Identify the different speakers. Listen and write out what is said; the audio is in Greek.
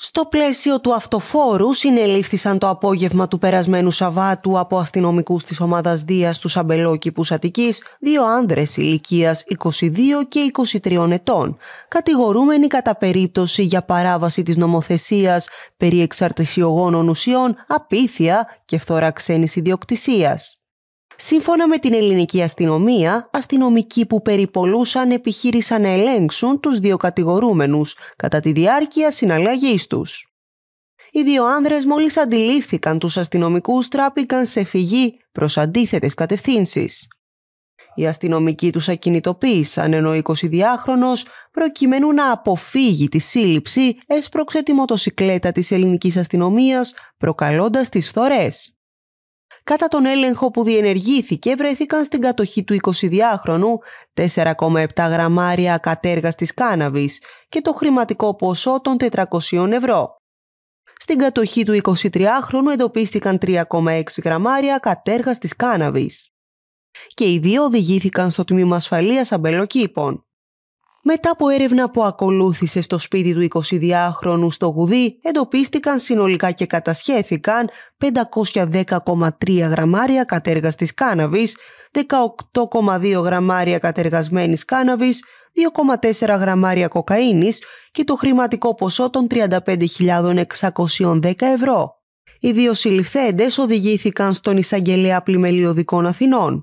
Speaker 1: Στο πλαίσιο του αυτοφόρου συνελήφθησαν το απόγευμα του περασμένου Σαββάτου από αστυνομικούς της ομάδας Δίας του Σαμπελόκηπους Αττικής δύο άνδρες ηλικίας 22 και 23 ετών, κατηγορούμενοι κατά περίπτωση για παράβαση της νομοθεσίας περί εξαρτησιογόνων ουσιών, απίθεια και φθορά ξένης ιδιοκτησίας. Σύμφωνα με την ελληνική αστυνομία, αστυνομικοί που περιπολούσαν επιχείρησαν να ελέγξουν τους δύο κατηγορούμενους κατά τη διάρκεια συναλλαγής τους. Οι δύο άνδρες μόλις αντιλήφθηκαν τους αστυνομικούς τράπηκαν σε φυγή προς αντίθετες κατευθύνσεις. Οι αστυνομικοί τους ακινητοποίησαν ενώ ο 22χρονος προκειμένου να αποφύγει τη σύλληψη έσπρωξε τη μοτοσυκλέτα της ελληνικής αστυνομίας προκαλώντας τις φθορές. Κατά τον έλεγχο που διενεργήθηκε βρέθηκαν στην κατοχή του 22χρονου 4,7 γραμμάρια της κάναβης και το χρηματικό ποσό των 400 ευρώ. Στην κατοχή του 23χρονου εντοπίστηκαν 3,6 γραμμάρια της κάναβης. Και οι δύο οδηγήθηκαν στο τμήμα ασφαλείας αμπελοκήπων. Μετά από έρευνα που ακολούθησε στο σπίτι του 22χρονου στο Γουδί, εντοπίστηκαν συνολικά και κατασχέθηκαν 510,3 γραμμάρια κατέργαστης κάναβης, 18,2 γραμμάρια κατεργασμένης κάναβης, 2,4 γραμμάρια κοκαίνης και το χρηματικό ποσό των 35.610 ευρώ. Οι δύο συλληφθέντες οδηγήθηκαν στον εισαγγελέα πλημελιωδικών Αθηνών.